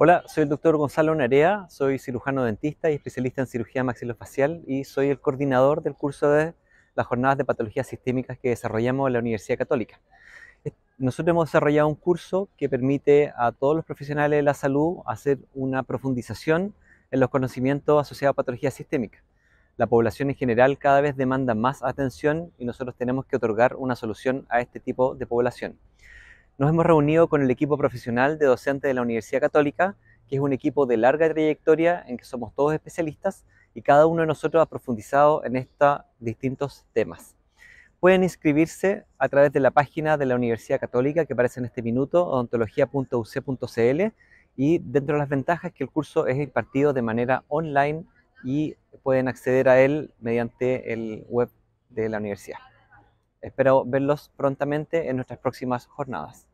Hola, soy el doctor Gonzalo Narea, soy cirujano dentista y especialista en cirugía maxilofacial y soy el coordinador del curso de las jornadas de patologías sistémicas que desarrollamos en la Universidad Católica. Eh, nosotros hemos desarrollado un curso que permite a todos los profesionales de la salud hacer una profundización en los conocimientos asociados a patologías sistémicas. La población en general cada vez demanda más atención y nosotros tenemos que otorgar una solución a este tipo de población nos hemos reunido con el equipo profesional de docentes de la Universidad Católica, que es un equipo de larga trayectoria en que somos todos especialistas y cada uno de nosotros ha profundizado en estos distintos temas. Pueden inscribirse a través de la página de la Universidad Católica que aparece en este minuto, odontología.uc.cl, y dentro de las ventajas que el curso es impartido de manera online y pueden acceder a él mediante el web de la universidad. Espero verlos prontamente en nuestras próximas jornadas.